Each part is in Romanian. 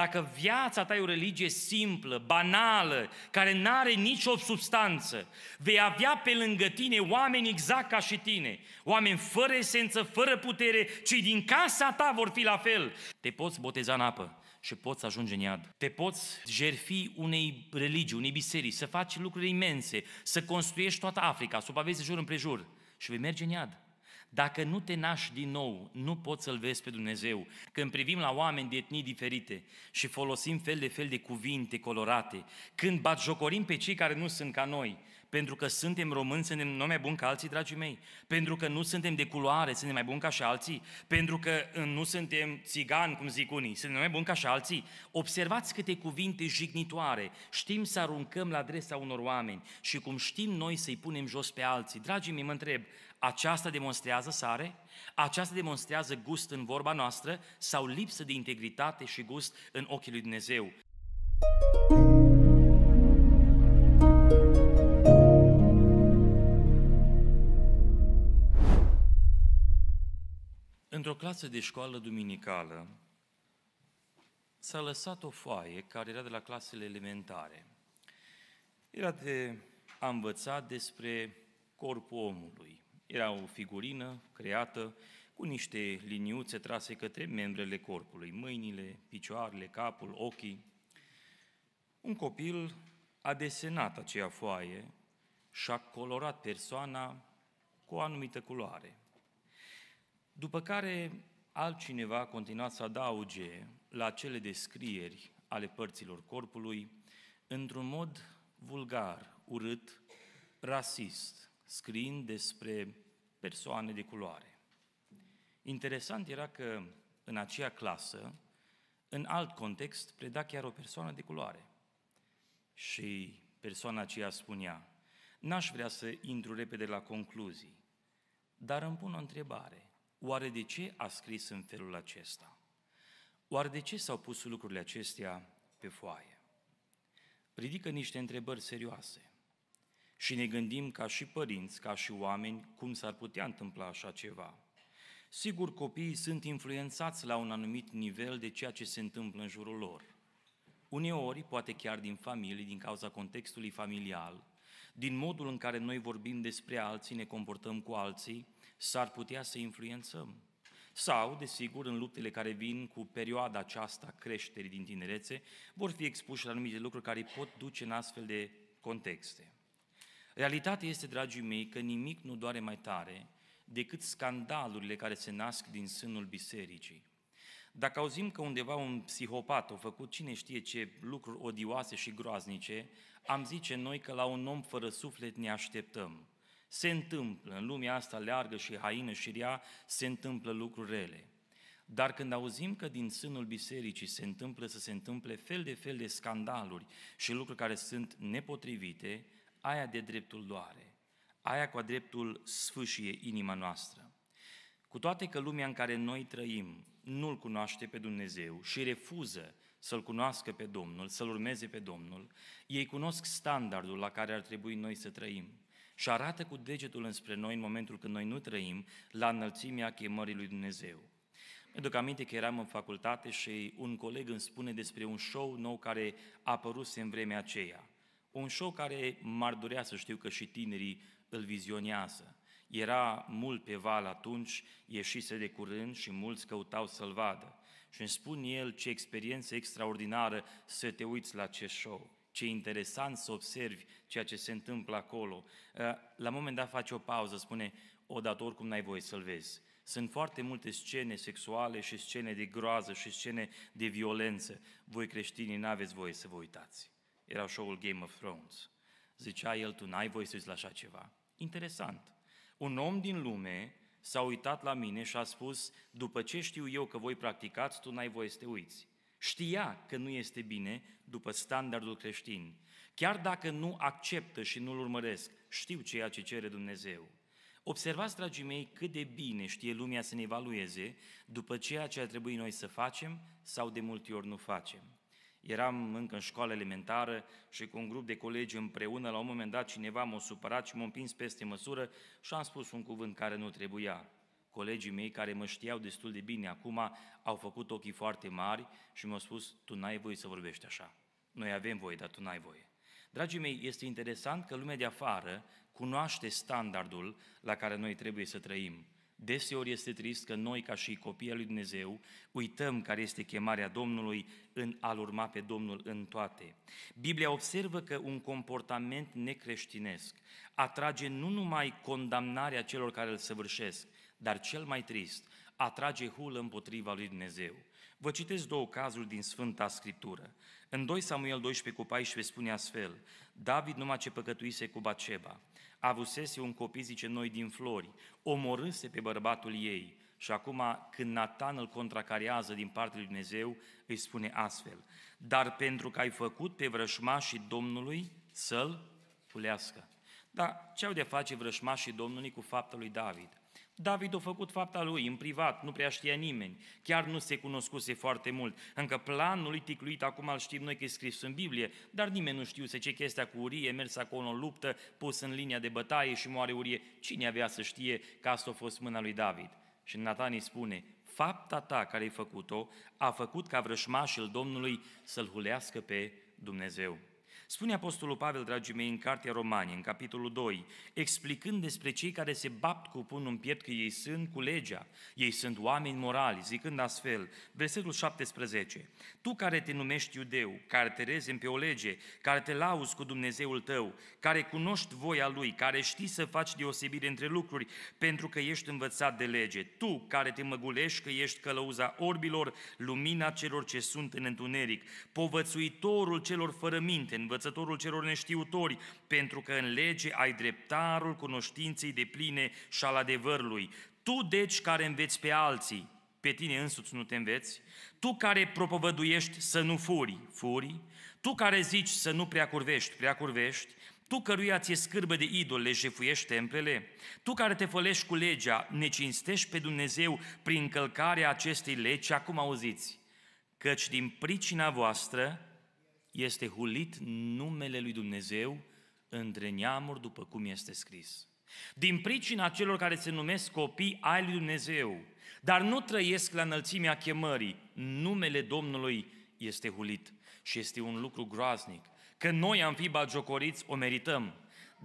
Dacă viața ta e o religie simplă, banală, care nu are nicio substanță, vei avea pe lângă tine oameni exact ca și tine, oameni fără esență, fără putere, cei din casa ta vor fi la fel. Te poți boteza în apă și poți ajunge în iad. Te poți jerfi unei religii, unei biserici, să faci lucruri imense, să construiești toată Africa, să o pavezi jur împrejur și vei merge în iad. Dacă nu te naști din nou, nu poți să-L vezi pe Dumnezeu. Când privim la oameni de etnii diferite și folosim fel de fel de cuvinte colorate, când batjocorim pe cei care nu sunt ca noi, pentru că suntem români, suntem noi mai buni ca alții, dragii mei, pentru că nu suntem de culoare, suntem mai buni ca și alții, pentru că uh, nu suntem țigani, cum zic unii, suntem mai buni ca și alții. Observați câte cuvinte jignitoare știm să aruncăm la adresa unor oameni și cum știm noi să-i punem jos pe alții. Dragii mei, mă întreb, aceasta demonstrează sare, aceasta demonstrează gust în vorba noastră sau lipsă de integritate și gust în ochii lui Dumnezeu. Într-o clasă de școală duminicală s-a lăsat o foaie care era de la clasele elementare. Era de a învăța despre corpul omului era o figurină creată cu niște liniuțe trase către membrele corpului, mâinile, picioarele, capul, ochii. Un copil a desenat aceea foaie și a colorat persoana cu o anumită culoare. După care altcineva a continuat să adauge la cele descrieri ale părților corpului într-un mod vulgar, urât, rasist, scriind despre persoane de culoare. Interesant era că în acea clasă, în alt context, preda chiar o persoană de culoare. Și persoana aceea spunea, n-aș vrea să intru repede la concluzii, dar îmi pun o întrebare. Oare de ce a scris în felul acesta? Oare de ce s-au pus lucrurile acestea pe foaie? Ridică niște întrebări serioase și ne gândim ca și părinți, ca și oameni, cum s-ar putea întâmpla așa ceva. Sigur, copiii sunt influențați la un anumit nivel de ceea ce se întâmplă în jurul lor. Uneori, poate chiar din familie, din cauza contextului familial, din modul în care noi vorbim despre alții, ne comportăm cu alții, s-ar putea să influențăm. Sau, desigur, în luptele care vin cu perioada aceasta creșterii din tinerețe, vor fi expuși la anumite lucruri care pot duce în astfel de contexte. Realitatea este, dragii mei, că nimic nu doare mai tare decât scandalurile care se nasc din sânul bisericii. Dacă auzim că undeva un psihopat a făcut cine știe ce lucruri odioase și groaznice, am zice noi că la un om fără suflet ne așteptăm. Se întâmplă, în lumea asta leargă și haină și rea, se întâmplă lucruri rele. Dar când auzim că din sânul bisericii se întâmplă să se întâmple fel de fel de scandaluri și lucruri care sunt nepotrivite, aia de dreptul doare, aia cu dreptul sfâșie inima noastră. Cu toate că lumea în care noi trăim nu-L cunoaște pe Dumnezeu și refuză să-L cunoască pe Domnul, să-L urmeze pe Domnul, ei cunosc standardul la care ar trebui noi să trăim și arată cu degetul înspre noi în momentul când noi nu trăim la înălțimea chemării lui Dumnezeu. Mi-aduc aminte că eram în facultate și un coleg îmi spune despre un show nou care a apărut în vremea aceea. Un show care m-ar durea să știu că și tinerii îl vizionează. Era mult pe val atunci, ieșise de curând și mulți căutau să-l vadă. Și îmi spune el ce experiență extraordinară să te uiți la acest show. Ce interesant să observi ceea ce se întâmplă acolo. Eh, la moment dat face o pauză, spune, dată oricum n-ai voie să-l vezi. Sunt foarte multe scene sexuale și scene de groază și scene de violență. Voi creștinii n-aveți voie să vă uitați era show-ul Game of Thrones. Zicea el, tu n-ai voie să la așa ceva. Interesant. Un om din lume s-a uitat la mine și a spus, după ce știu eu că voi practicați, tu n-ai voie să te uiți. Știa că nu este bine după standardul creștin. Chiar dacă nu acceptă și nu-l urmăresc, știu ceea ce cere Dumnezeu. Observați, dragii mei, cât de bine știe lumea să ne evalueze după ceea ce ar trebui noi să facem sau de multe ori nu facem. Eram încă în școală elementară și cu un grup de colegi împreună, la un moment dat cineva m-a supărat și m-a împins peste măsură și am spus un cuvânt care nu trebuia. Colegii mei, care mă știau destul de bine acum, au făcut ochii foarte mari și mi-au spus, tu n-ai voie să vorbești așa. Noi avem voie, dar tu n-ai voie. Dragii mei, este interesant că lumea de afară cunoaște standardul la care noi trebuie să trăim. Deseori este trist că noi, ca și copiii lui Dumnezeu, uităm care este chemarea Domnului în a-L urma pe Domnul în toate. Biblia observă că un comportament necreștinesc atrage nu numai condamnarea celor care îl săvârșesc, dar cel mai trist, atrage hulă împotriva lui Dumnezeu. Vă citesc două cazuri din Sfânta Scriptură. În 2 Samuel 12 cu 14 spune astfel, David numai ce păcătuise cu Baceba, avusese un copil, zice noi, din flori, omorâse pe bărbatul ei și acum când Nathan îl contracarează din partea lui Dumnezeu, îi spune astfel, dar pentru că ai făcut pe vrășmașii Domnului să-l pulească. Dar ce au de face vrășmașii Domnului cu fapta lui David? David a făcut fapta lui în privat, nu prea știa nimeni, chiar nu se cunoscuse foarte mult. Încă planul lui ticluit, acum îl știm noi că e scris în Biblie, dar nimeni nu știuse ce chestia cu Urie, mers acolo în luptă, pus în linia de bătaie și moare Urie. Cine avea să știe că asta a fost mâna lui David? Și Natani spune, fapta ta care ai făcut-o a făcut ca vrășmașul Domnului să-l hulească pe Dumnezeu. Spune Apostolul Pavel, dragii mei, în Cartea Romanie, în capitolul 2, explicând despre cei care se bapt cu pun în piept că ei sunt cu legea, ei sunt oameni morali, zicând astfel, versetul 17, Tu care te numești iudeu, care te rezi pe o lege, care te lauzi cu Dumnezeul tău, care cunoști voia Lui, care știi să faci deosebire între lucruri, pentru că ești învățat de lege, tu care te măgulești că ești călăuza orbilor, lumina celor ce sunt în întuneric, povățuitorul celor fără minte, învățat învățătorul celor neștiutori, pentru că în lege ai dreptarul cunoștinței de pline și al adevărului. Tu, deci, care înveți pe alții, pe tine însuți nu te înveți, tu care propovăduiești să nu furi, furi, tu care zici să nu prea curvești, prea curvești, tu căruia ți-e scârbă de idol, le jefuiești templele? Tu care te fălești cu legea, ne cinstești pe Dumnezeu prin călcarea acestei legi, acum auziți, căci din pricina voastră este hulit numele lui Dumnezeu între neamuri, după cum este scris. Din pricina celor care se numesc copii ai lui Dumnezeu, dar nu trăiesc la înălțimea chemării, numele Domnului este hulit și este un lucru groaznic. Că noi am fi bagiocoriți, o merităm,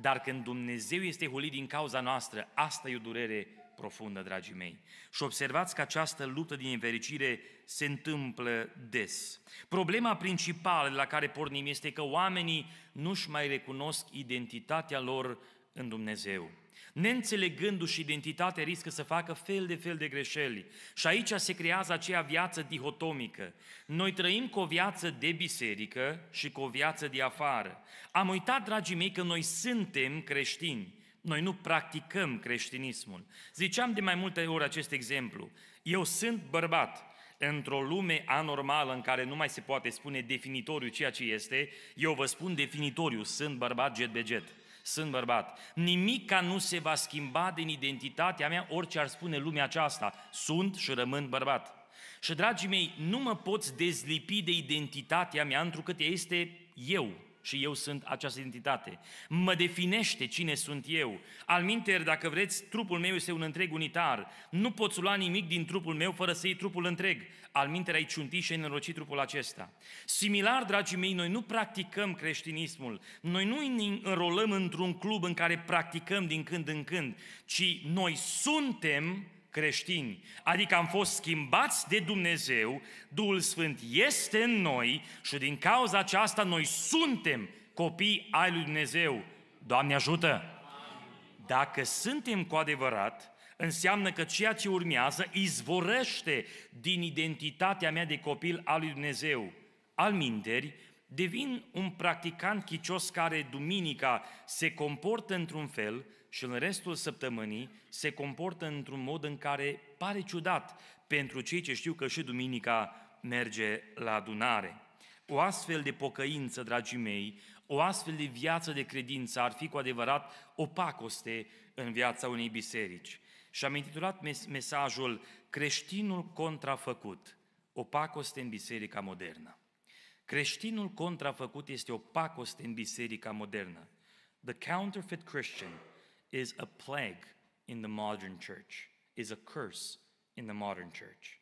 dar când Dumnezeu este hulit din cauza noastră, asta e o durere profundă, dragii mei. Și observați că această luptă din fericire se întâmplă des. Problema principală la care pornim este că oamenii nu-și mai recunosc identitatea lor în Dumnezeu. Neînțelegându-și identitatea, riscă să facă fel de fel de greșeli. Și aici se creează aceea viață dihotomică. Noi trăim cu o viață de biserică și cu o viață de afară. Am uitat, dragii mei, că noi suntem creștini. Noi nu practicăm creștinismul. Ziceam de mai multe ori acest exemplu. Eu sunt bărbat, într-o lume anormală în care nu mai se poate spune definitoriu ceea ce este, eu vă spun definitoriu, sunt bărbat jet jet, Sunt bărbat. Nimica nu se va schimba din identitatea mea, orice ar spune lumea aceasta. Sunt și rămân bărbat. Și, dragii mei, nu mă poți dezlipi de identitatea mea, întrucât ea este eu și eu sunt această identitate. Mă definește cine sunt eu. Al minter, dacă vreți, trupul meu este un întreg unitar. Nu poți lua nimic din trupul meu fără să iei trupul întreg. Al minter, ai ciuntit și ai înrocit trupul acesta. Similar, dragii mei, noi nu practicăm creștinismul. Noi nu ne înrolăm într-un club în care practicăm din când în când, ci noi suntem creștini, adică am fost schimbați de Dumnezeu, Duhul Sfânt este în noi și din cauza aceasta noi suntem copii ai lui Dumnezeu. Doamne ajută! Dacă suntem cu adevărat, înseamnă că ceea ce urmează izvorăște din identitatea mea de copil al lui Dumnezeu. Al minteri, devin un practicant chicios care duminica se comportă într-un fel și în restul săptămânii se comportă într-un mod în care pare ciudat pentru cei ce știu că și duminica merge la adunare. O astfel de pocăință, dragii mei, o astfel de viață de credință ar fi cu adevărat o pacoste în viața unei biserici. Și am intitulat mes- mesajul Creștinul contrafăcut, o pacoste în biserica modernă. Creștinul contrafăcut este o pacoste în biserica modernă. The counterfeit Christian – is a plague in the modern church, is a curse in the modern church.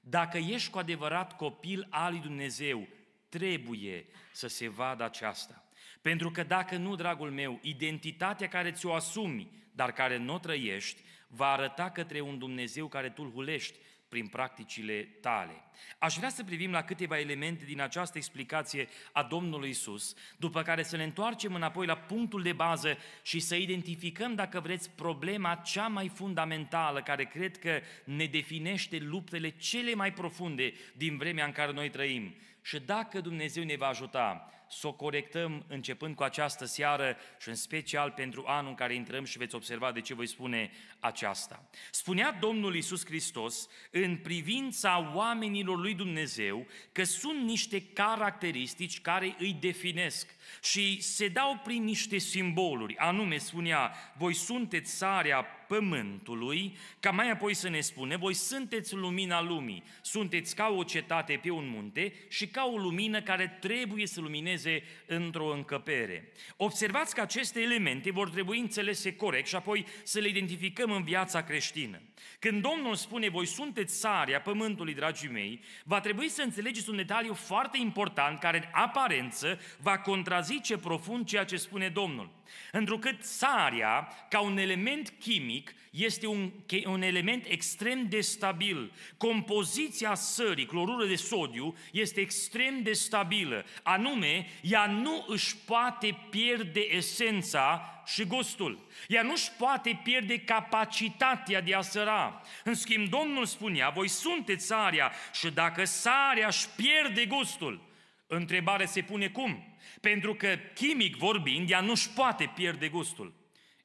Dacă ești cu adevărat copil al lui Dumnezeu, trebuie să se vadă aceasta. Pentru că dacă nu, dragul meu, identitatea care ți-o asumi, dar care nu o trăiești, va arăta către un Dumnezeu care tu îl hulești prin practicile tale. Aș vrea să privim la câteva elemente din această explicație a Domnului Isus, după care să ne întoarcem înapoi la punctul de bază și să identificăm, dacă vreți, problema cea mai fundamentală care cred că ne definește luptele cele mai profunde din vremea în care noi trăim. Și dacă Dumnezeu ne va ajuta, să o corectăm începând cu această seară și în special pentru anul în care intrăm și veți observa de ce voi spune aceasta. Spunea Domnul Isus Hristos în privința oamenilor lui Dumnezeu că sunt niște caracteristici care îi definesc și se dau prin niște simboluri. Anume spunea, voi sunteți sarea pământului, ca mai apoi să ne spune, voi sunteți lumina lumii, sunteți ca o cetate pe un munte și ca o lumină care trebuie să lumineze așeze într-o încăpere. Observați că aceste elemente vor trebui înțelese corect și apoi să le identificăm în viața creștină. Când Domnul spune, voi sunteți sarea pământului, dragii mei, va trebui să înțelegeți un detaliu foarte important care în aparență va contrazice profund ceea ce spune Domnul. Întrucât sarea, ca un element chimic, este un, un element extrem de stabil. Compoziția sării, clorură de sodiu, este extrem de stabilă. Anume, ea nu își poate pierde esența și gustul. Ea nu își poate pierde capacitatea de a săra. În schimb, Domnul spunea, voi sunteți sarea și dacă sarea își pierde gustul, întrebarea se pune cum? Pentru că, chimic vorbind, ea nu-și poate pierde gustul.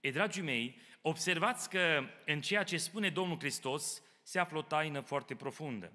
E, dragii mei, observați că în ceea ce spune Domnul Hristos se află o taină foarte profundă.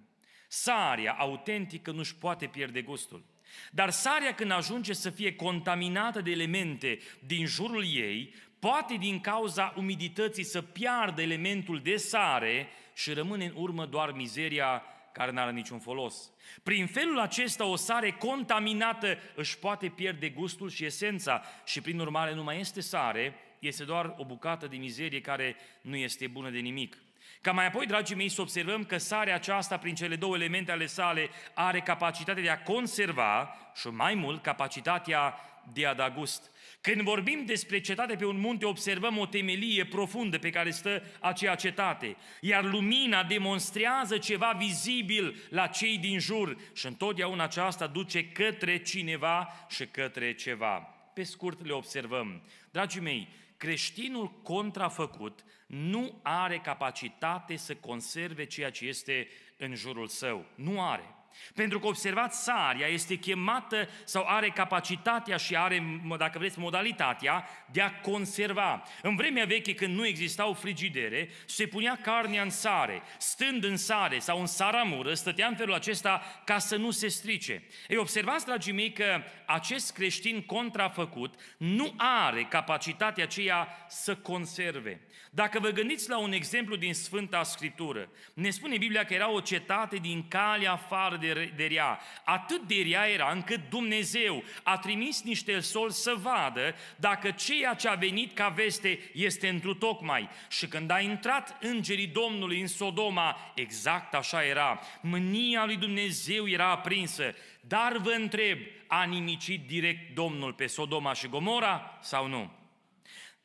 Sarea autentică nu-și poate pierde gustul. Dar sarea când ajunge să fie contaminată de elemente din jurul ei, poate din cauza umidității să piardă elementul de sare și rămâne în urmă doar mizeria care n-are niciun folos. Prin felul acesta o sare contaminată își poate pierde gustul și esența și prin urmare nu mai este sare, este doar o bucată de mizerie care nu este bună de nimic. Ca mai apoi, dragii mei, să observăm că sarea aceasta, prin cele două elemente ale sale, are capacitatea de a conserva și mai mult capacitatea de a da gust. Când vorbim despre cetate pe un munte, observăm o temelie profundă pe care stă acea cetate. Iar lumina demonstrează ceva vizibil la cei din jur și întotdeauna aceasta duce către cineva și către ceva. Pe scurt le observăm. Dragii mei, creștinul contrafăcut nu are capacitate să conserve ceea ce este în jurul său. Nu are. Pentru că observați, Saria este chemată sau are capacitatea și are, dacă vreți, modalitatea de a conserva. În vremea veche, când nu existau frigidere, se punea carnea în sare. Stând în sare sau în saramură, stătea în felul acesta ca să nu se strice. Ei, observați, dragii mei, că acest creștin contrafăcut nu are capacitatea aceea să conserve. Dacă vă gândiți la un exemplu din Sfânta Scriptură, ne spune Biblia că era o cetate din calea afară de, de rea. Atât de rea era încât Dumnezeu a trimis niște sol să vadă dacă ceea ce a venit ca veste este întru tocmai. Și când a intrat îngerii Domnului în Sodoma, exact așa era. Mânia lui Dumnezeu era aprinsă. Dar vă întreb, a nimicit direct Domnul pe Sodoma și Gomora sau nu?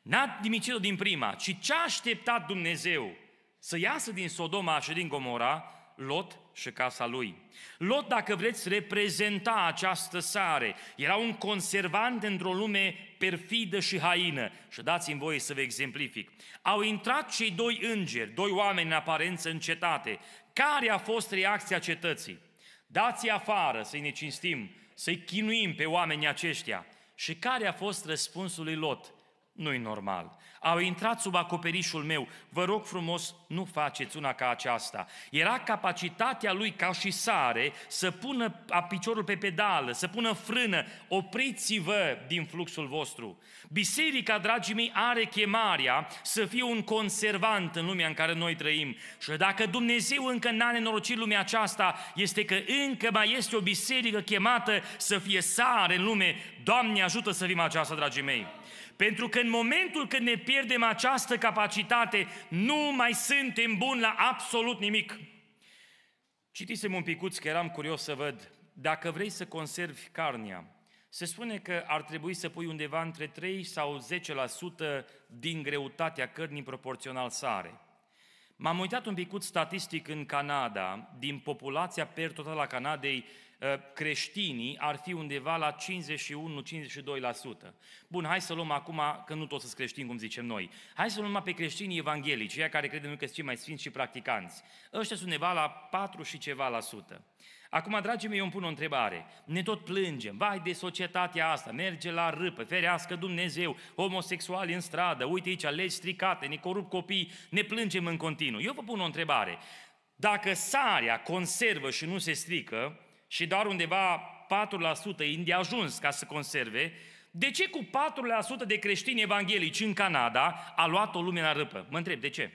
N-a dimicit-o din prima, ci ce a așteptat Dumnezeu să iasă din Sodoma și din Gomora, Lot și casa lui. Lot, dacă vreți, reprezenta această sare. Era un conservant într-o lume perfidă și haină. Și dați-mi voie să vă exemplific. Au intrat cei doi îngeri, doi oameni în aparență în cetate. Care a fost reacția cetății? Dați-i afară să-i ne cinstim, să-i chinuim pe oamenii aceștia. Și care a fost răspunsul lui Lot? nu-i normal. Au intrat sub acoperișul meu. Vă rog frumos, nu faceți una ca aceasta. Era capacitatea lui ca și sare să pună piciorul pe pedală, să pună frână. Opriți-vă din fluxul vostru. Biserica, dragii mei, are chemarea să fie un conservant în lumea în care noi trăim. Și dacă Dumnezeu încă n-a nenorocit lumea aceasta, este că încă mai este o biserică chemată să fie sare în lume. Doamne ajută să fim aceasta, dragii mei! Pentru că în momentul când ne pierdem această capacitate, nu mai suntem buni la absolut nimic. Citisem un picuț că eram curios să văd. Dacă vrei să conservi carnea, se spune că ar trebui să pui undeva între 3 sau 10% din greutatea cărnii proporțional sare. M-am uitat un picut statistic în Canada, din populația per total a Canadei, Eh, creștinii ar fi undeva la 51-52%. Bun, hai să luăm acum, că nu toți sunt creștini cum zicem noi, hai să luăm pe creștinii evanghelici, ei care credem că sunt cei mai sfinți și practicanți. Ăștia sunt undeva la 4 și ceva la sută. Acum, dragii mei, eu îmi pun o întrebare. Ne tot plângem, vai de societatea asta, merge la râpă, ferească Dumnezeu, homosexuali în stradă, uite aici, legi stricate, ne corup copii, ne plângem în continuu. Eu vă pun o întrebare. Dacă sarea conservă și nu se strică, și doar undeva 4% ajuns ca să conserve, de ce cu 4% de creștini evanghelici în Canada a luat-o lume la râpă? Mă întreb, de ce?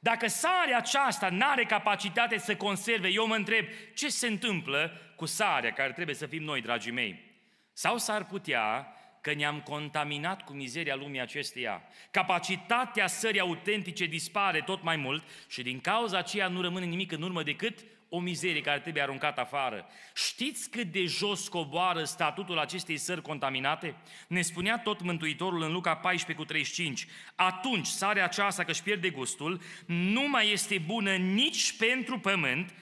Dacă sarea aceasta nu are capacitate să conserve, eu mă întreb ce se întâmplă cu sarea care trebuie să fim noi, dragii mei. Sau s-ar putea că ne-am contaminat cu mizeria lumii acesteia. Capacitatea sării autentice dispare tot mai mult și din cauza aceea nu rămâne nimic în urmă decât o mizerie care trebuie aruncată afară. Știți cât de jos coboară statutul acestei țări contaminate? Ne spunea tot Mântuitorul în Luca 14 cu 35. Atunci sarea aceasta că își pierde gustul nu mai este bună nici pentru pământ,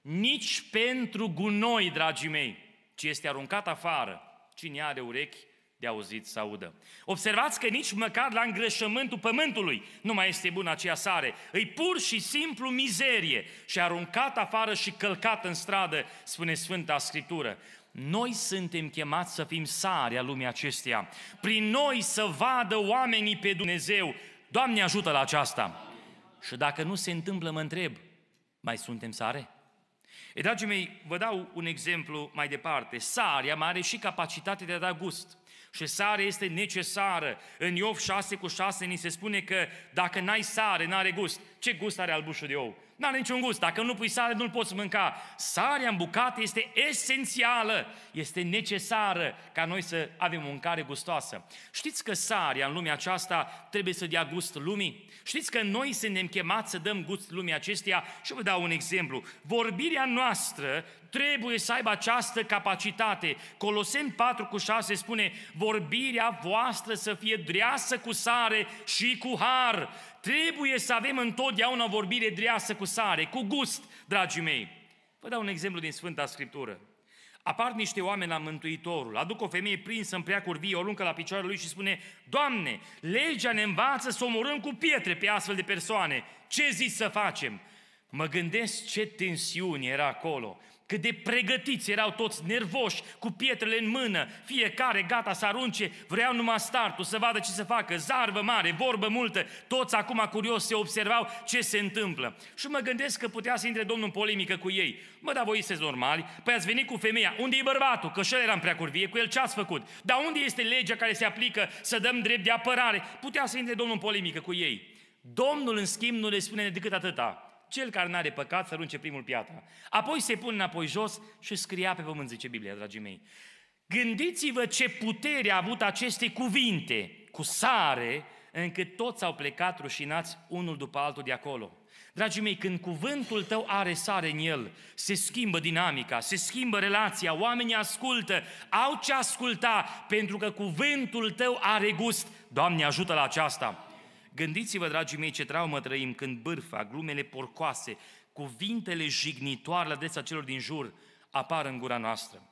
nici pentru gunoi, dragii mei, ci este aruncat afară. Cine are urechi, de auzit să audă. Observați că nici măcar la îngreșământul pământului nu mai este bună aceea sare. Îi pur și simplu mizerie și aruncat afară și călcat în stradă, spune Sfânta Scriptură. Noi suntem chemați să fim sarea lumii acesteia. Prin noi să vadă oamenii pe Dumnezeu. Doamne ajută la aceasta! Și dacă nu se întâmplă, mă întreb, mai suntem sare? E, dragii mei, vă dau un exemplu mai departe. Sarea mai are și capacitatea de a da gust. Și sare este necesară. În Iov 6 cu 6 ni se spune că dacă n-ai sare, n-are gust. Ce gust are albușul de ou? Nu are niciun gust. Dacă nu pui sare, nu-l poți mânca. Sarea în bucată este esențială, este necesară ca noi să avem mâncare gustoasă. Știți că sarea în lumea aceasta trebuie să dea gust lumii? Știți că noi suntem chemați să dăm gust lumii acesteia? Și vă dau un exemplu. Vorbirea noastră trebuie să aibă această capacitate. Coloseni 4 cu 6 spune, vorbirea voastră să fie dreasă cu sare și cu har, Trebuie să avem întotdeauna o vorbire dreasă cu sare, cu gust, dragii mei. Vă dau un exemplu din Sfânta Scriptură. Apar niște oameni la Mântuitorul, aduc o femeie prinsă în prea curvie, o luncă la picioarele lui și spune, Doamne, legea ne învață să omorâm cu pietre pe astfel de persoane. Ce zici să facem? Mă gândesc ce tensiune era acolo cât de pregătiți erau toți nervoși, cu pietrele în mână, fiecare gata să arunce, vreau numai startul, să vadă ce se facă, zarvă mare, vorbă multă, toți acum curios se observau ce se întâmplă. Și mă gândesc că putea să intre domnul în polemică cu ei. Mă, dar voi sunteți normali? Păi ați venit cu femeia, unde e bărbatul? Că și eram prea curvie, cu el ce ați făcut? Dar unde este legea care se aplică să dăm drept de apărare? Putea să intre domnul în polemică cu ei. Domnul, în schimb, nu le spune decât atâta. Cel care n are păcat să arunce primul piatra. Apoi se pune înapoi jos și scria pe pământ, zice Biblia, dragii mei. Gândiți-vă ce putere a avut aceste cuvinte cu sare, încât toți au plecat rușinați unul după altul de acolo. Dragii mei, când cuvântul tău are sare în el, se schimbă dinamica, se schimbă relația, oamenii ascultă, au ce asculta, pentru că cuvântul tău are gust. Doamne, ajută la aceasta! Gândiți-vă, dragii mei, ce traumă trăim când bârfa, glumele porcoase, cuvintele jignitoare la adresa celor din jur apar în gura noastră.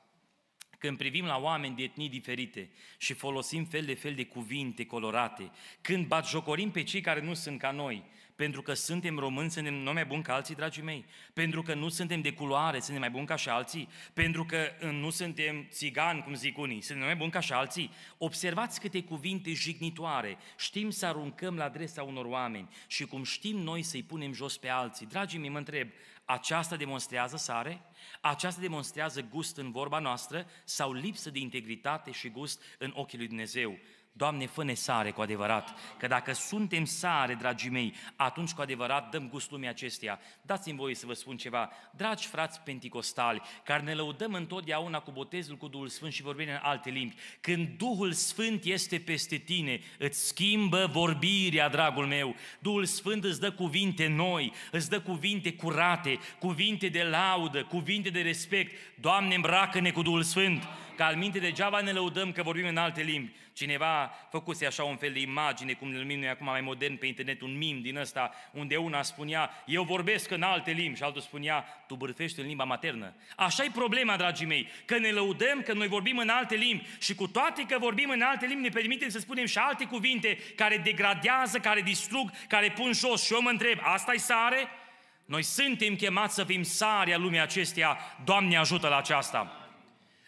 Când privim la oameni de etnii diferite și folosim fel de fel de cuvinte colorate, când batjocorim pe cei care nu sunt ca noi, pentru că suntem români, suntem noi mai buni ca alții, dragii mei, pentru că nu suntem de culoare, suntem mai buni ca și alții, pentru că uh, nu suntem țigani, cum zic unii, suntem mai buni ca și alții. Observați câte cuvinte jignitoare, știm să aruncăm la adresa unor oameni și cum știm noi să-i punem jos pe alții. Dragii mei, mă întreb, aceasta demonstrează sare? Aceasta demonstrează gust în vorba noastră sau lipsă de integritate și gust în ochii lui Dumnezeu? Doamne, fă sare cu adevărat, că dacă suntem sare, dragii mei, atunci cu adevărat dăm gust lumii acesteia. Dați-mi voie să vă spun ceva. Dragi frați penticostali, care ne lăudăm întotdeauna cu botezul cu Duhul Sfânt și vorbim în alte limbi, când Duhul Sfânt este peste tine, îți schimbă vorbirea, dragul meu. Duhul Sfânt îți dă cuvinte noi, îți dă cuvinte curate, cuvinte de laudă, cuvinte de respect. Doamne, îmbracă-ne cu Duhul Sfânt, că al minte degeaba ne lăudăm că vorbim în alte limbi. Cineva făcuse așa un fel de imagine, cum ne numim noi acum mai modern pe internet, un mim din ăsta, unde una spunea, eu vorbesc în alte limbi și altul spunea, tu bârfești în limba maternă. Așa e problema, dragii mei, că ne lăudăm că noi vorbim în alte limbi și cu toate că vorbim în alte limbi ne permitem să spunem și alte cuvinte care degradează, care distrug, care pun jos. Și eu mă întreb, asta e sare? Noi suntem chemați să fim sarea lumii acesteia. Doamne ajută la aceasta!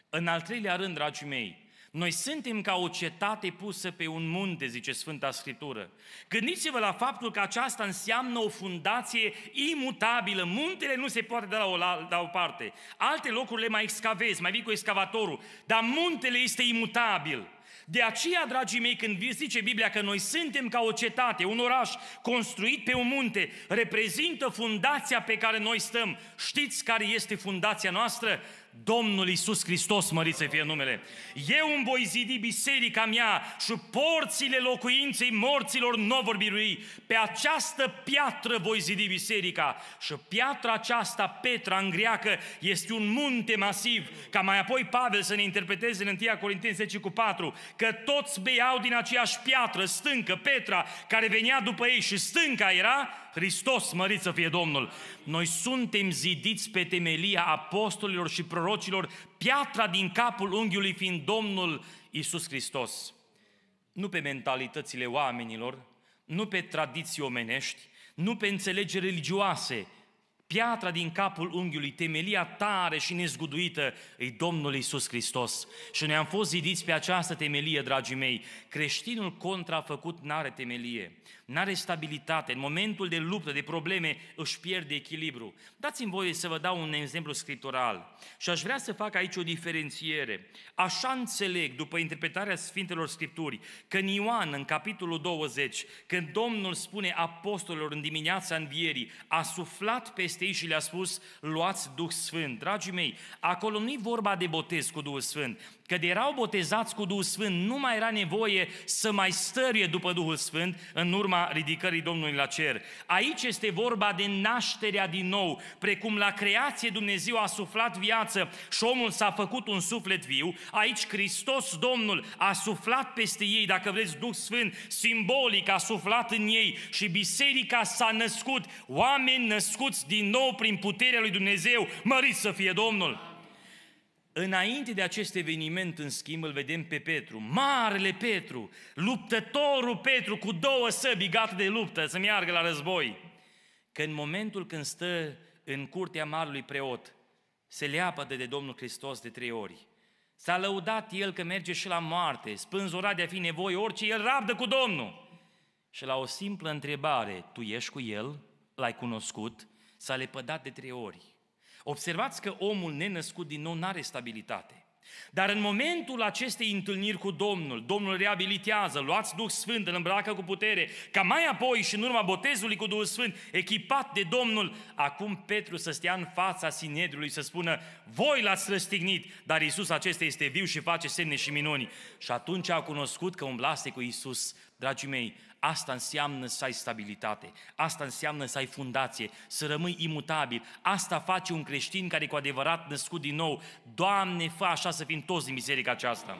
În al treilea rând, dragii mei, noi suntem ca o cetate pusă pe un munte, zice Sfânta Scriptură. Gândiți-vă la faptul că aceasta înseamnă o fundație imutabilă. Muntele nu se poate da la o, la, la o parte. Alte locuri le mai excavezi, mai vii cu excavatorul. Dar muntele este imutabil. De aceea, dragii mei, când zice Biblia că noi suntem ca o cetate, un oraș construit pe un munte, reprezintă fundația pe care noi stăm. Știți care este fundația noastră? Domnul Iisus Hristos, mărit să fie numele. Eu îmi voi zidi biserica mea și porțile locuinței morților nu vor birui. Pe această piatră voi zidi biserica. Și piatra aceasta, Petra în greacă, este un munte masiv. Ca mai apoi Pavel să ne interpreteze în 1 Corinteni 10 cu 4, că toți beiau din aceeași piatră, stâncă, Petra, care venea după ei și stânca era Hristos, mărit să fie Domnul! Noi suntem zidiți pe temelia apostolilor și prorocilor, piatra din capul unghiului fiind Domnul Isus Hristos. Nu pe mentalitățile oamenilor, nu pe tradiții omenești, nu pe înțelegeri religioase, Piatra din capul unghiului, temelia tare și nezguduită, e Domnul Isus Hristos. Și ne-am fost zidiți pe această temelie, dragii mei. Creștinul contrafăcut n-are temelie nu are stabilitate, în momentul de luptă, de probleme, își pierde echilibru. Dați-mi voie să vă dau un exemplu scriptural și aș vrea să fac aici o diferențiere. Așa înțeleg, după interpretarea Sfintelor Scripturi, că în Ioan, în capitolul 20, când Domnul spune apostolilor în dimineața învierii, a suflat peste ei și le-a spus, luați Duh Sfânt. Dragii mei, acolo nu-i vorba de botez cu Duhul Sfânt, că de erau botezați cu Duhul Sfânt, nu mai era nevoie să mai stărie după Duhul Sfânt în urma ridicării Domnului la cer. Aici este vorba de nașterea din nou, precum la creație Dumnezeu a suflat viață și omul s-a făcut un suflet viu, aici Hristos Domnul a suflat peste ei, dacă vreți, Duh Sfânt, simbolic a suflat în ei și biserica s-a născut, oameni născuți din nou prin puterea lui Dumnezeu, măriți să fie Domnul! Înainte de acest eveniment, în schimb, îl vedem pe Petru, marele Petru, luptătorul Petru cu două săbi gata de luptă să meargă la război. Că în momentul când stă în curtea marului preot, se de, de Domnul Hristos de trei ori. S-a lăudat el că merge și la moarte, spânzurat de a fi nevoie orice, el rabdă cu Domnul. Și la o simplă întrebare, tu ești cu el? L-ai cunoscut? S-a lepădat de trei ori. Observați că omul nenăscut din nou nu are stabilitate. Dar în momentul acestei întâlniri cu Domnul, Domnul reabilitează, luați Duh Sfânt, îl îmbracă cu putere, ca mai apoi și în urma botezului cu Duhul Sfânt, echipat de Domnul, acum Petru să stea în fața Sinedrului să spună, voi l-ați răstignit, dar Iisus acesta este viu și face semne și minuni. Și atunci a cunoscut că umblase cu Iisus. Dragii mei, Asta înseamnă să ai stabilitate, asta înseamnă să ai fundație, să rămâi imutabil. Asta face un creștin care e cu adevărat născut din nou. Doamne, fă așa să fim toți din biserica aceasta.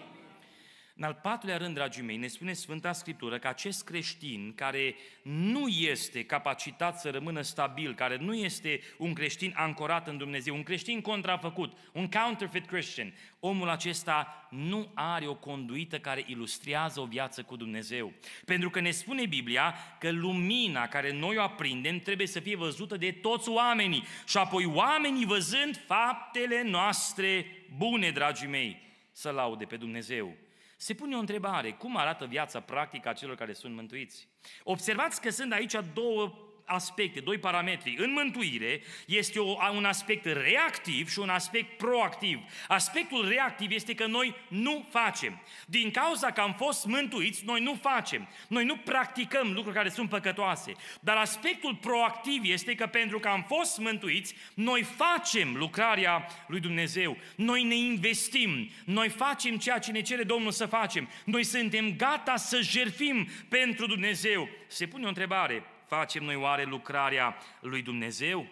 În al patrulea rând, dragii mei, ne spune Sfânta Scriptură că acest creștin care nu este capacitat să rămână stabil, care nu este un creștin ancorat în Dumnezeu, un creștin contrafăcut, un counterfeit Christian, omul acesta nu are o conduită care ilustrează o viață cu Dumnezeu. Pentru că ne spune Biblia că lumina care noi o aprindem trebuie să fie văzută de toți oamenii și apoi oamenii văzând faptele noastre bune, dragii mei, să laude pe Dumnezeu se pune o întrebare. Cum arată viața practică a celor care sunt mântuiți? Observați că sunt aici două aspecte, doi parametri. În mântuire este o, un aspect reactiv și un aspect proactiv. Aspectul reactiv este că noi nu facem. Din cauza că am fost mântuiți, noi nu facem. Noi nu practicăm lucruri care sunt păcătoase. Dar aspectul proactiv este că pentru că am fost mântuiți, noi facem lucrarea lui Dumnezeu. Noi ne investim. Noi facem ceea ce ne cere Domnul să facem. Noi suntem gata să jerfim pentru Dumnezeu. Se pune o întrebare. Facem noi oare lucrarea lui Dumnezeu?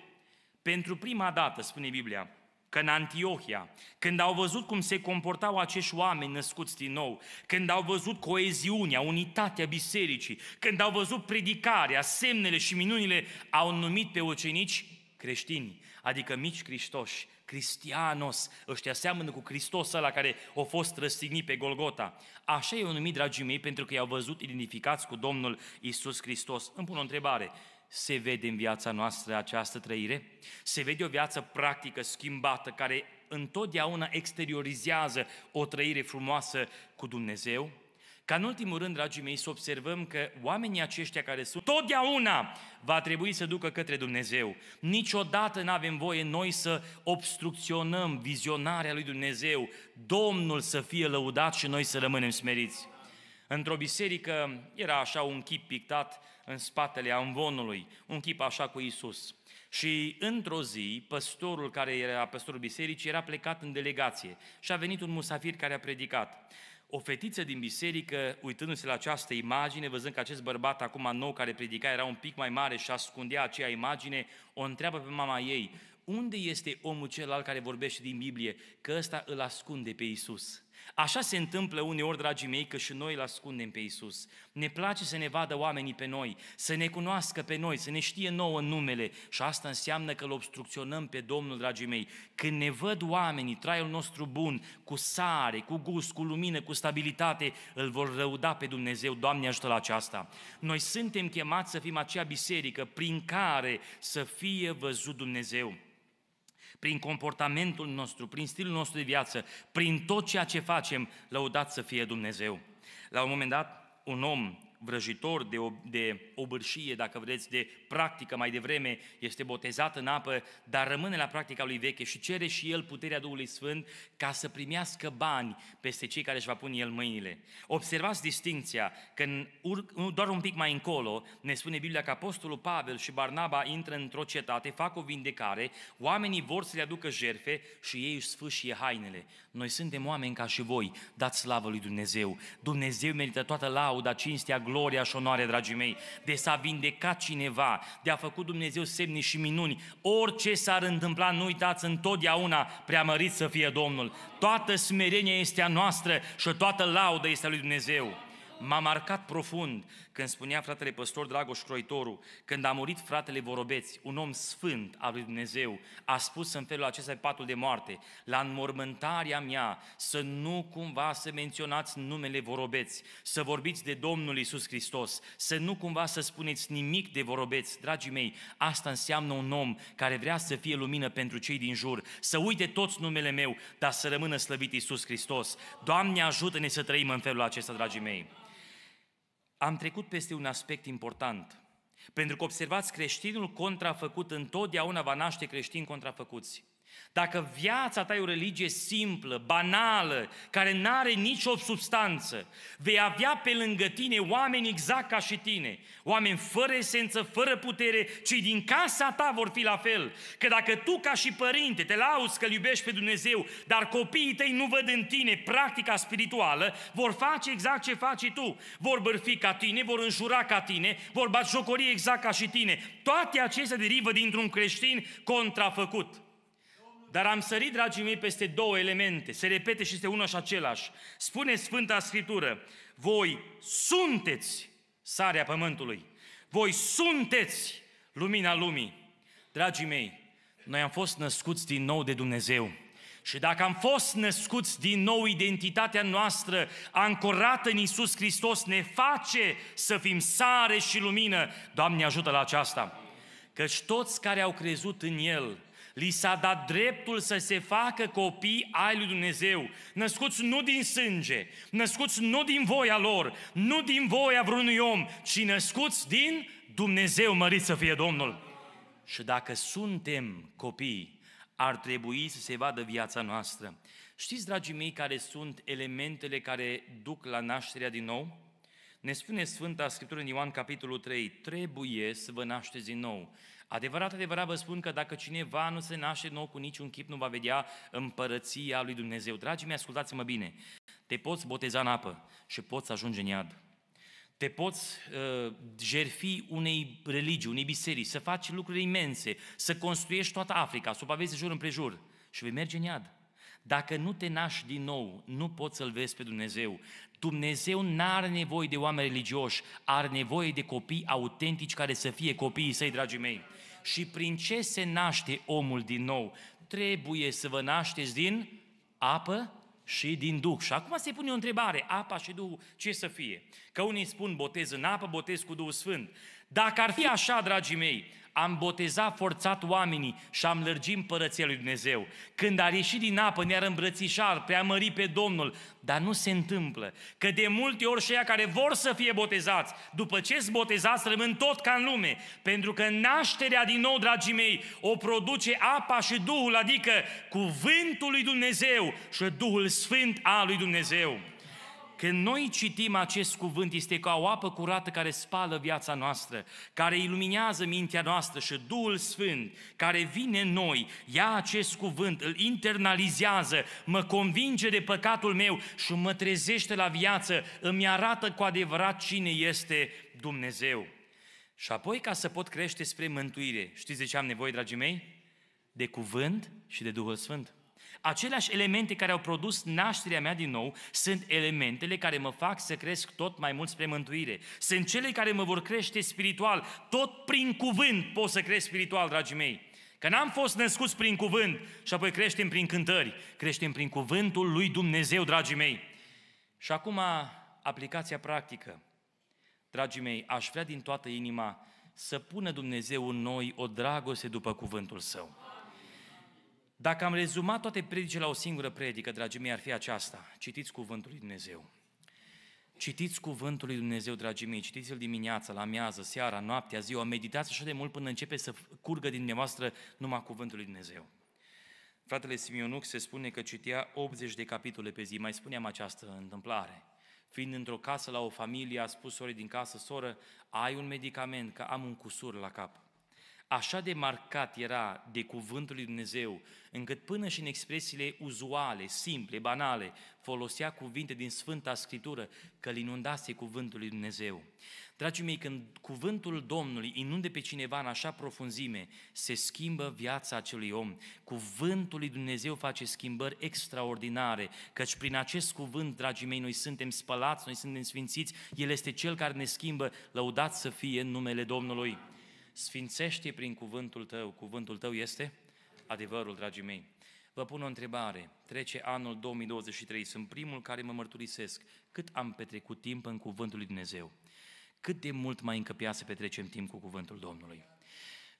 Pentru prima dată, spune Biblia, că în Antiohia, când au văzut cum se comportau acești oameni născuți din nou, când au văzut coeziunea, unitatea bisericii, când au văzut predicarea, semnele și minunile, au numit pe ucenici creștini adică mici Cristoși, Cristianos, ăștia seamănă cu Hristos ăla care a fost răstignit pe Golgota. Așa e numit, dragii mei, pentru că i-au văzut identificați cu Domnul Isus Hristos. Îmi pun o întrebare, se vede în viața noastră această trăire? Se vede o viață practică, schimbată, care întotdeauna exteriorizează o trăire frumoasă cu Dumnezeu? Ca în ultimul rând, dragii mei, să observăm că oamenii aceștia care sunt totdeauna va trebui să ducă către Dumnezeu. Niciodată nu avem voie noi să obstrucționăm vizionarea lui Dumnezeu. Domnul să fie lăudat și noi să rămânem smeriți. Într-o biserică era așa un chip pictat în spatele amvonului, un chip așa cu Isus. Și într-o zi, păstorul care era păstorul bisericii era plecat în delegație și a venit un musafir care a predicat. O fetiță din biserică, uitându-se la această imagine, văzând că acest bărbat acum nou care predica era un pic mai mare și ascundea acea imagine, o întreabă pe mama ei, unde este omul celălalt care vorbește din Biblie, că ăsta îl ascunde pe Isus? Așa se întâmplă uneori, dragii mei, că și noi îl ascundem pe Isus. Ne place să ne vadă oamenii pe noi, să ne cunoască pe noi, să ne știe nouă numele și asta înseamnă că îl obstrucționăm pe Domnul, dragii mei. Când ne văd oamenii, traiul nostru bun, cu sare, cu gust, cu lumină, cu stabilitate, îl vor răuda pe Dumnezeu. Doamne ajută la aceasta. Noi suntem chemați să fim acea biserică prin care să fie văzut Dumnezeu prin comportamentul nostru, prin stilul nostru de viață, prin tot ceea ce facem, lăudat să fie Dumnezeu. La un moment dat, un om vrăjitor, de, ob- de obârșie, dacă vreți, de practică mai devreme, este botezat în apă, dar rămâne la practica lui veche și cere și el puterea Duhului Sfânt ca să primească bani peste cei care își va pune el mâinile. Observați distinția că în, doar un pic mai încolo ne spune Biblia că Apostolul Pavel și Barnaba intră într-o cetate, fac o vindecare, oamenii vor să le aducă jerfe și ei își sfâșie hainele. Noi suntem oameni ca și voi, dați slavă lui Dumnezeu. Dumnezeu merită toată lauda, cinstea, gloria gloria și onoare, dragii mei, de s-a vindecat cineva, de a făcut Dumnezeu semne și minuni. Orice s-ar întâmpla, nu uitați, întotdeauna preamărit să fie Domnul. Toată smerenia este a noastră și toată laudă este a lui Dumnezeu. M-a marcat profund când spunea fratele păstor Dragoș Croitoru, când a murit fratele Vorobeți, un om sfânt al lui Dumnezeu, a spus în felul acesta patul de moarte, la înmormântarea mea să nu cumva să menționați numele Vorobeți, să vorbiți de Domnul Isus Hristos, să nu cumva să spuneți nimic de Vorobeți, Dragii mei, asta înseamnă un om care vrea să fie lumină pentru cei din jur, să uite toți numele meu, dar să rămână slăvit Isus Hristos. Doamne ajută-ne să trăim în felul acesta, dragii mei am trecut peste un aspect important. Pentru că observați, creștinul contrafăcut întotdeauna va naște creștini contrafăcuți. Dacă viața ta e o religie simplă, banală, care nu are nicio substanță, vei avea pe lângă tine oameni exact ca și tine, oameni fără esență, fără putere, cei din casa ta vor fi la fel. Că dacă tu ca și părinte te lauzi că iubești pe Dumnezeu, dar copiii tăi nu văd în tine practica spirituală, vor face exact ce faci tu. Vor bărfi ca tine, vor înjura ca tine, vor bat jocorie exact ca și tine. Toate acestea derivă dintr-un creștin contrafăcut. Dar am sărit, dragii mei, peste două elemente. Se repete și este unul și același. Spune Sfânta Scriptură, voi sunteți sarea pământului. Voi sunteți lumina lumii. Dragii mei, noi am fost născuți din nou de Dumnezeu. Și dacă am fost născuți din nou, identitatea noastră ancorată în Isus Hristos ne face să fim sare și lumină. Doamne, ajută la aceasta! Căci toți care au crezut în El Li s-a dat dreptul să se facă copii ai lui Dumnezeu, născuți nu din sânge, născuți nu din voia lor, nu din voia vreunui om, ci născuți din Dumnezeu, mărit să fie Domnul. Și dacă suntem copii, ar trebui să se vadă viața noastră. Știți, dragii mei, care sunt elementele care duc la nașterea din nou? Ne spune Sfânta Scriptură în Ioan capitolul 3, trebuie să vă nașteți din nou. Adevărat, adevărat vă spun că dacă cineva nu se naște nou cu niciun chip, nu va vedea împărăția lui Dumnezeu. Dragii mei, ascultați-mă bine. Te poți boteza în apă și poți ajunge în iad. Te poți uh, jerfi unei religii, unei biserici, să faci lucruri imense, să construiești toată Africa, să o pavezi jur împrejur și vei merge în iad. Dacă nu te naști din nou, nu poți să-L vezi pe Dumnezeu. Dumnezeu nu are nevoie de oameni religioși, are nevoie de copii autentici care să fie copiii săi, dragii mei. Și prin ce se naște omul din nou? Trebuie să vă nașteți din apă și din Duh. Și acum se pune o întrebare, apa și Duhul, ce să fie? Că unii spun botez în apă, botez cu Duhul Sfânt. Dacă ar fi așa, dragii mei, am botezat forțat oamenii și am lărgit împărăția lui Dumnezeu. Când ar ieșit din apă, ne-ar îmbrățișa pe mări pe Domnul, dar nu se întâmplă. Că de multe ori cei care vor să fie botezați, după ce sunt botezați, rămân tot ca în lume. Pentru că nașterea din nou, dragii mei, o produce apa și Duhul, adică cuvântul lui Dumnezeu și Duhul Sfânt al lui Dumnezeu. Când noi citim acest cuvânt, este ca o apă curată care spală viața noastră, care iluminează mintea noastră și Duhul Sfânt care vine în noi, ia acest cuvânt, îl internalizează, mă convinge de păcatul meu și mă trezește la viață, îmi arată cu adevărat cine este Dumnezeu. Și apoi, ca să pot crește spre mântuire, știți de ce am nevoie, dragii mei? De cuvânt și de Duhul Sfânt aceleași elemente care au produs nașterea mea din nou sunt elementele care mă fac să cresc tot mai mult spre mântuire. Sunt cele care mă vor crește spiritual. Tot prin cuvânt pot să cresc spiritual, dragii mei. Că n-am fost născuți prin cuvânt și apoi creștem prin cântări. Creștem prin cuvântul lui Dumnezeu, dragii mei. Și acum aplicația practică. Dragii mei, aș vrea din toată inima să pună Dumnezeu în noi o dragoste după cuvântul Său. Dacă am rezumat toate predicile la o singură predică, dragii mei, ar fi aceasta. Citiți Cuvântul lui Dumnezeu. Citiți Cuvântul lui Dumnezeu, dragii mei, citiți-l dimineața, la miază, seara, noaptea, ziua, meditați așa de mult până începe să curgă din dumneavoastră numai Cuvântul lui Dumnezeu. Fratele Simionuc se spune că citea 80 de capitole pe zi, mai spuneam această întâmplare. Fiind într-o casă la o familie, a spus sorii din casă, soră, ai un medicament, că am un cusur la cap. Așa de marcat era de cuvântul lui Dumnezeu, încât până și în expresiile uzuale, simple, banale, folosea cuvinte din Sfânta Scriptură, că îl inundase cuvântul lui Dumnezeu. Dragii mei, când cuvântul Domnului inunde pe cineva în așa profunzime, se schimbă viața acelui om. Cuvântul lui Dumnezeu face schimbări extraordinare, căci prin acest cuvânt, dragii mei, noi suntem spălați, noi suntem sfințiți, El este Cel care ne schimbă, lăudat să fie în numele Domnului sfințește prin cuvântul tău. Cuvântul tău este adevărul, dragii mei. Vă pun o întrebare. Trece anul 2023, sunt primul care mă mărturisesc. Cât am petrecut timp în cuvântul lui Dumnezeu? Cât de mult mai încăpea să petrecem timp cu cuvântul Domnului?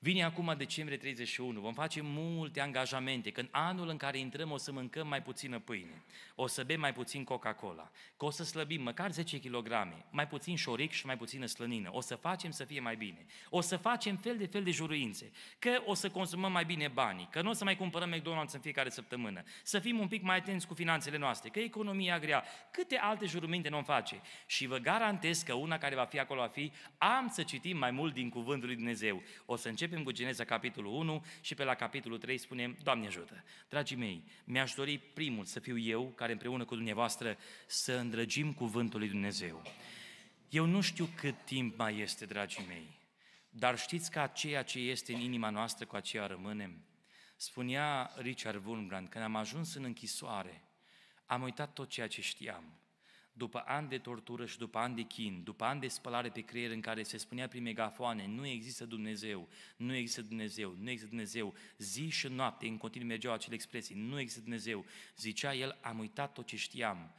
Vine acum decembrie 31, vom face multe angajamente, că în anul în care intrăm o să mâncăm mai puțină pâine, o să bem mai puțin Coca-Cola, că o să slăbim măcar 10 kg, mai puțin șoric și mai puțină slănină, o să facem să fie mai bine, o să facem fel de fel de juruințe, că o să consumăm mai bine banii, că nu o să mai cumpărăm McDonald's în fiecare săptămână, să fim un pic mai atenți cu finanțele noastre, că economia grea, câte alte juruminte nu face. Și vă garantez că una care va fi acolo va fi, am să citim mai mult din cuvântul lui Dumnezeu. O să încep Începem cu Geneza, capitolul 1 și pe la capitolul 3 spunem, Doamne ajută! Dragii mei, mi-aș dori primul să fiu eu, care împreună cu dumneavoastră să îndrăgim cuvântul lui Dumnezeu. Eu nu știu cât timp mai este, dragii mei, dar știți că ceea ce este în inima noastră, cu aceea rămânem? Spunea Richard Wurmbrand, când am ajuns în închisoare, am uitat tot ceea ce știam după ani de tortură și după ani de chin, după ani de spălare pe creier în care se spunea prin megafoane, nu există Dumnezeu, nu există Dumnezeu, nu există Dumnezeu, zi și noapte în continuu mergeau acele expresii, nu există Dumnezeu, zicea el, am uitat tot ce știam,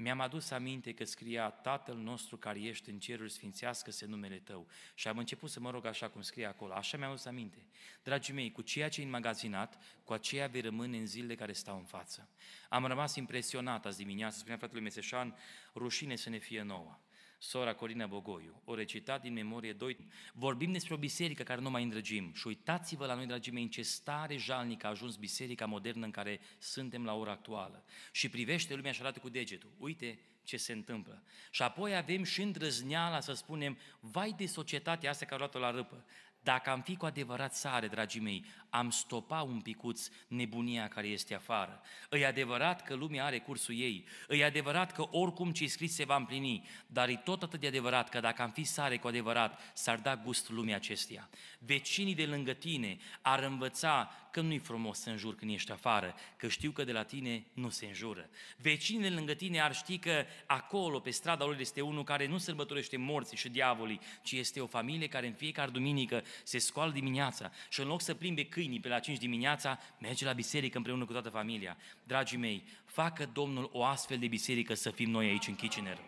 mi-am adus aminte că scria Tatăl nostru care ești în cerul, sfințească-se numele Tău. Și am început să mă rog așa cum scrie acolo, așa mi-am adus aminte. Dragii mei, cu ceea ce ai înmagazinat, cu aceea vei rămâne în zilele care stau în față. Am rămas impresionat azi dimineață, spunea fratele Meseșan, rușine să ne fie nouă sora Corina Bogoiu, o recitat din memorie 2. Vorbim despre o biserică care nu mai îndrăgim și uitați-vă la noi, dragii mei, în ce stare jalnică a ajuns biserica modernă în care suntem la ora actuală. Și privește lumea și arată cu degetul. Uite ce se întâmplă. Și apoi avem și îndrăzneala să spunem, vai de societatea asta care a luat-o la râpă. Dacă am fi cu adevărat sare, dragii mei, am stopa un picuț nebunia care este afară. E adevărat că lumea are cursul ei, e adevărat că oricum ce scris se va împlini, dar e tot atât de adevărat că dacă am fi sare cu adevărat, s-ar da gust lumea acestea. Vecinii de lângă tine ar învăța că nu-i frumos să înjur când ești afară, că știu că de la tine nu se înjură. Vecinii lângă tine ar ști că acolo, pe strada lor, este unul care nu sărbătorește morții și diavolii, ci este o familie care în fiecare duminică se scoală dimineața și în loc să plimbe câinii pe la 5 dimineața, merge la biserică împreună cu toată familia. Dragii mei, facă Domnul o astfel de biserică să fim noi aici în Kitchener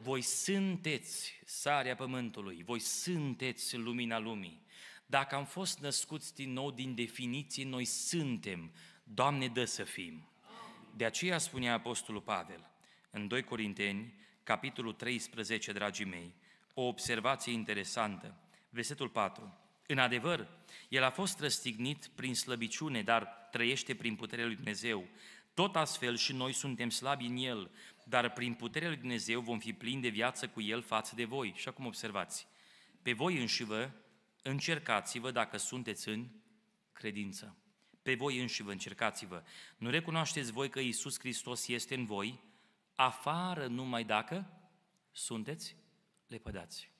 voi sunteți sarea pământului, voi sunteți lumina lumii. Dacă am fost născuți din nou din definiție, noi suntem. Doamne, dă să fim. De aceea spunea Apostolul Pavel în 2 Corinteni, capitolul 13, dragii mei, o observație interesantă. Versetul 4. În adevăr, el a fost răstignit prin slăbiciune, dar trăiește prin puterea lui Dumnezeu. Tot astfel și noi suntem slabi în el, dar prin puterea lui Dumnezeu vom fi plini de viață cu el față de voi. Și acum observați. Pe voi înșivă încercați-vă dacă sunteți în credință. Pe voi înși vă încercați-vă. Nu recunoașteți voi că Isus Hristos este în voi, afară numai dacă sunteți lepădați.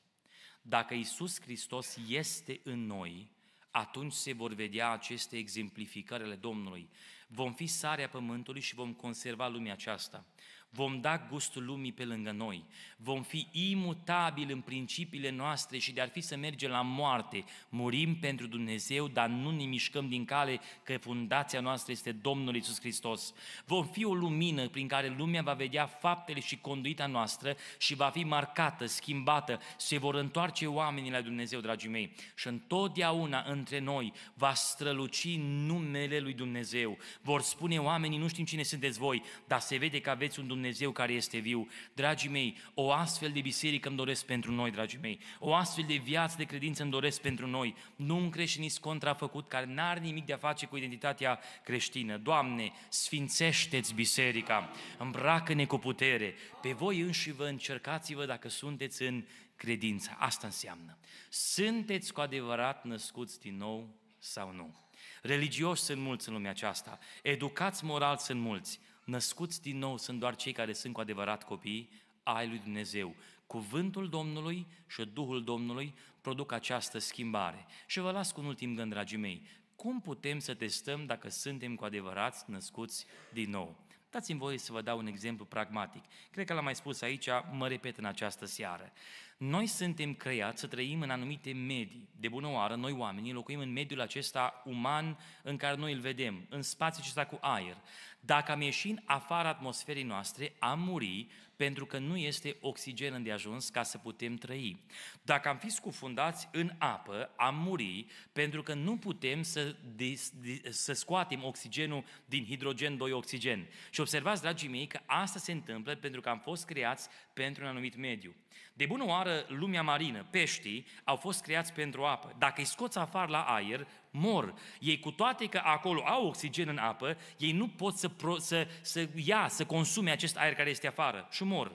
Dacă Isus Hristos este în noi, atunci se vor vedea aceste exemplificări ale Domnului. Vom fi sarea pământului și vom conserva lumea aceasta vom da gustul lumii pe lângă noi, vom fi imutabili în principiile noastre și de-ar fi să mergem la moarte, murim pentru Dumnezeu, dar nu ne mișcăm din cale că fundația noastră este Domnul Isus Hristos. Vom fi o lumină prin care lumea va vedea faptele și conduita noastră și va fi marcată, schimbată, se vor întoarce oamenii la Dumnezeu, dragii mei. Și întotdeauna între noi va străluci numele lui Dumnezeu. Vor spune oamenii, nu știm cine sunteți voi, dar se vede că aveți un Dumnezeu Dumnezeu care este viu. Dragii mei, o astfel de biserică îmi doresc pentru noi, dragii mei. O astfel de viață de credință îmi doresc pentru noi. Nu un creștinism contrafăcut care n-are nimic de a face cu identitatea creștină. Doamne, sfințește-ți biserica, îmbracă-ne cu putere. Pe voi înși vă încercați-vă dacă sunteți în credință. Asta înseamnă. Sunteți cu adevărat născuți din nou sau nu? Religioși sunt mulți în lumea aceasta, educați moral sunt mulți, Născuți din nou sunt doar cei care sunt cu adevărat copii ai lui Dumnezeu. Cuvântul Domnului și Duhul Domnului produc această schimbare. Și vă las cu un ultim gând, dragii mei. Cum putem să testăm dacă suntem cu adevărat născuți din nou? Dați-mi voie să vă dau un exemplu pragmatic. Cred că l-am mai spus aici, mă repet în această seară. Noi suntem creați să trăim în anumite medii. De bună oară, noi oamenii locuim în mediul acesta uman în care noi îl vedem, în spațiul acesta cu aer. Dacă am ieșit în afara atmosferii noastre, am muri pentru că nu este oxigen îndeajuns ca să putem trăi. Dacă am fi scufundați în apă, am muri pentru că nu putem să, dis, să scoatem oxigenul din hidrogen, doi oxigen. Și observați, dragii mei, că asta se întâmplă pentru că am fost creați pentru un anumit mediu. De bună oară, lumea marină, peștii, au fost creați pentru apă. Dacă îi scoți afară la aer, mor. Ei, cu toate că acolo au oxigen în apă, ei nu pot să, pro, să, să ia, să consume acest aer care este afară și mor.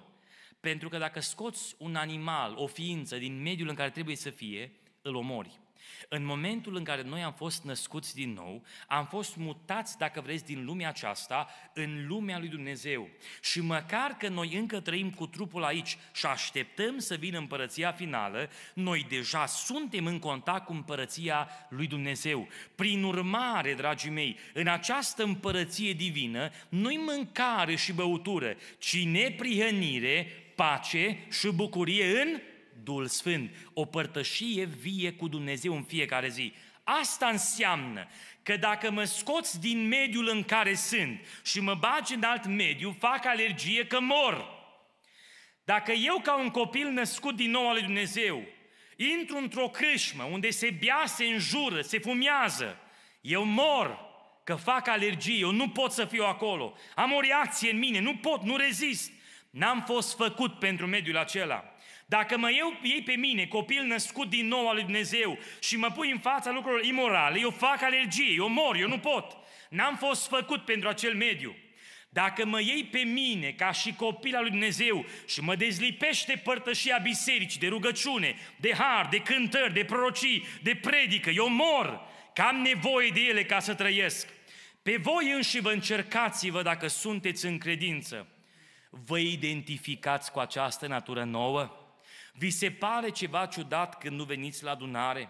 Pentru că dacă scoți un animal, o ființă din mediul în care trebuie să fie, îl omori. În momentul în care noi am fost născuți din nou, am fost mutați, dacă vreți, din lumea aceasta în lumea lui Dumnezeu. Și măcar că noi încă trăim cu trupul aici și așteptăm să vină împărăția finală, noi deja suntem în contact cu împărăția lui Dumnezeu. Prin urmare, dragii mei, în această împărăție divină, nu-i mâncare și băutură, ci neprihănire, pace și bucurie în Duhul Sfânt, o părtășie vie cu Dumnezeu în fiecare zi. Asta înseamnă că dacă mă scoți din mediul în care sunt și mă bagi în alt mediu, fac alergie că mor. Dacă eu, ca un copil născut din nou al lui Dumnezeu, intru într-o crâșmă unde se bea, se înjură, se fumează, eu mor că fac alergie, eu nu pot să fiu acolo. Am o reacție în mine, nu pot, nu rezist. N-am fost făcut pentru mediul acela. Dacă mă eu, iei pe mine, copil născut din nou al lui Dumnezeu, și mă pui în fața lucrurilor imorale, eu fac alergie, eu mor, eu nu pot. N-am fost făcut pentru acel mediu. Dacă mă iei pe mine ca și copil al lui Dumnezeu și mă dezlipește părtășia bisericii de rugăciune, de har, de cântări, de prorocii, de predică, eu mor, că am nevoie de ele ca să trăiesc. Pe voi înși vă încercați-vă dacă sunteți în credință. Vă identificați cu această natură nouă? Vi se pare ceva ciudat când nu veniți la adunare?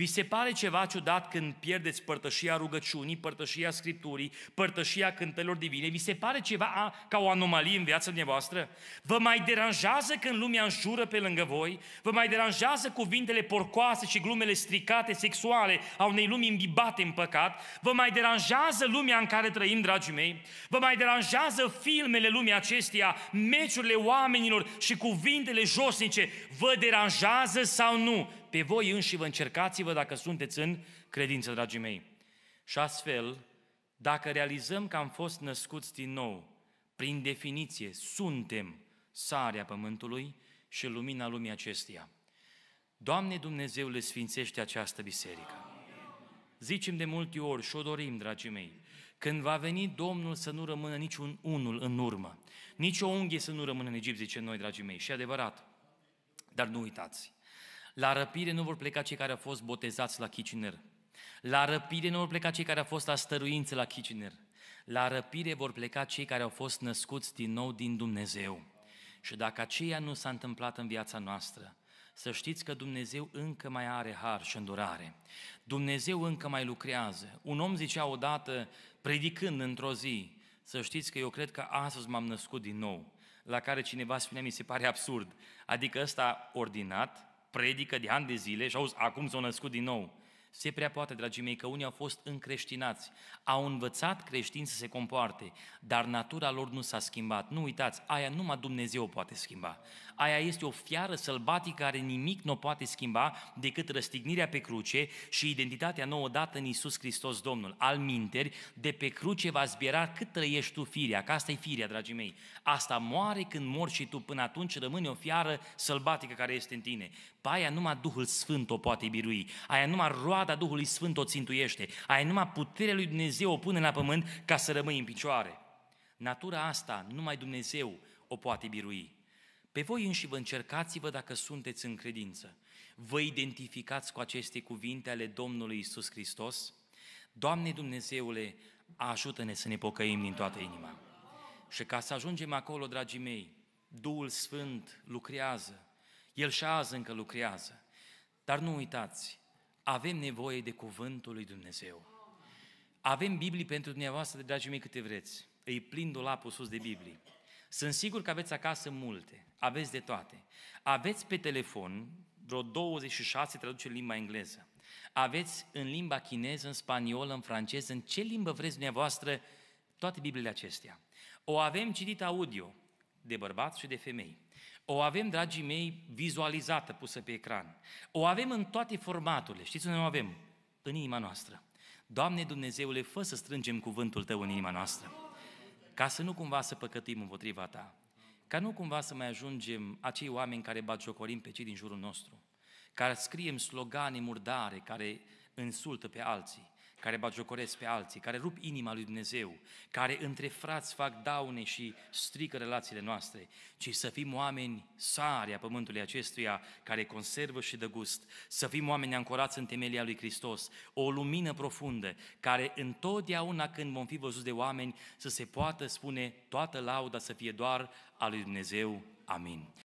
Vi se pare ceva ciudat când pierdeți părtășia rugăciunii, părtășia Scripturii, părtășia cântelor divine? Vi se pare ceva a, ca o anomalie în viața dumneavoastră? Vă mai deranjează când lumea înjură pe lângă voi? Vă mai deranjează cuvintele porcoase și glumele stricate sexuale a unei lumi imbibate în păcat? Vă mai deranjează lumea în care trăim, dragii mei? Vă mai deranjează filmele lumii acesteia, meciurile oamenilor și cuvintele josnice? Vă deranjează sau nu? pe voi înși vă încercați-vă dacă sunteți în credință, dragii mei. Și astfel, dacă realizăm că am fost născuți din nou, prin definiție, suntem sarea pământului și lumina lumii acesteia. Doamne le sfințește această biserică. Zicem de multe ori și o dorim, dragii mei, când va veni Domnul să nu rămână niciun unul în urmă, nici o unghie să nu rămână în Egipt, zice noi, dragii mei, și adevărat. Dar nu uitați, la răpire nu vor pleca cei care au fost botezați la Kitchener. La răpire nu vor pleca cei care au fost la stăruință la Kitchener. La răpire vor pleca cei care au fost născuți din nou din Dumnezeu. Și dacă aceea nu s-a întâmplat în viața noastră, să știți că Dumnezeu încă mai are har și îndurare. Dumnezeu încă mai lucrează. Un om zicea odată, predicând într-o zi, să știți că eu cred că astăzi m-am născut din nou, la care cineva spunea, mi se pare absurd. Adică ăsta ordinat, predică de ani de zile și auzi, acum s-au născut din nou. Se prea poate, dragii mei, că unii au fost încreștinați, au învățat creștini să se comporte, dar natura lor nu s-a schimbat. Nu uitați, aia numai Dumnezeu poate schimba. Aia este o fiară sălbatică care nimic nu poate schimba decât răstignirea pe cruce și identitatea nouă dată în Isus Hristos Domnul. Al minteri, de pe cruce va zbiera cât trăiești tu firea, că asta e firea, dragii mei. Asta moare când mor și tu, până atunci rămâne o fiară sălbatică care este în tine pe aia numai Duhul Sfânt o poate birui, aia numai roada Duhului Sfânt o țintuiește, aia numai puterea lui Dumnezeu o pune la pământ ca să rămâi în picioare. Natura asta numai Dumnezeu o poate birui. Pe voi înși vă încercați-vă dacă sunteți în credință. Vă identificați cu aceste cuvinte ale Domnului Isus Hristos? Doamne Dumnezeule, ajută-ne să ne pocăim din toată inima. Și ca să ajungem acolo, dragii mei, Duhul Sfânt lucrează, el și azi încă lucrează. Dar nu uitați, avem nevoie de cuvântul lui Dumnezeu. Avem Biblii pentru dumneavoastră, dragii mei, câte vreți. Îi plin dulapul sus de Biblii. Sunt sigur că aveți acasă multe, aveți de toate. Aveți pe telefon vreo 26 traduceri în limba engleză. Aveți în limba chineză, în spaniolă, în franceză, în ce limbă vreți dumneavoastră toate Bibliile acestea. O avem citit audio, de bărbați și de femei. O avem, dragii mei, vizualizată, pusă pe ecran. O avem în toate formaturile. Știți unde o avem? În inima noastră. Doamne Dumnezeule, fă să strângem cuvântul Tău în inima noastră, ca să nu cumva să păcătuim împotriva Ta, ca nu cumva să mai ajungem acei oameni care jocorim pe cei din jurul nostru, care scriem slogane murdare, care insultă pe alții, care bagiocoresc pe alții, care rup inima lui Dumnezeu, care între frați fac daune și strică relațiile noastre, ci să fim oameni sari a pământului acestuia, care conservă și dă gust, să fim oameni ancorați în temelia lui Hristos, o lumină profundă, care întotdeauna când vom fi văzuți de oameni, să se poată spune toată lauda să fie doar a lui Dumnezeu. Amin.